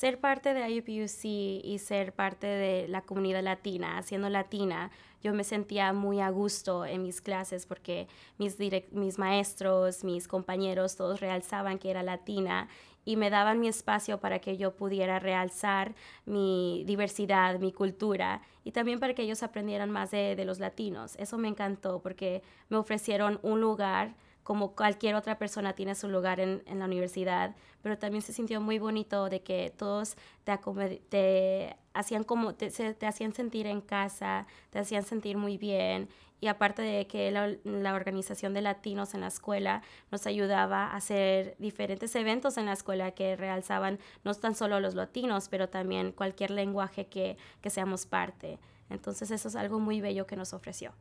ser parte de IUPUC y ser parte de la comunidad latina, siendo latina, yo me sentía muy a gusto en mis clases porque mis, mis maestros, mis compañeros, todos realzaban que era latina y me daban mi espacio para que yo pudiera realzar mi diversidad, mi cultura y también para que ellos aprendieran más de, de los latinos. Eso me encantó porque me ofrecieron un lugar como cualquier otra persona tiene su lugar en, la universidad, pero también se sintió muy bonito de que todos te, hacían como te, hacían sentir en casa, te hacían sentir muy bien y aparte de que la, organización de latinos en la escuela nos ayudaba a hacer diferentes eventos en la escuela que realzaban no tan solo los latinos, pero también cualquier lenguaje que seamos parte. Entonces eso es algo muy bello que nos ofreció.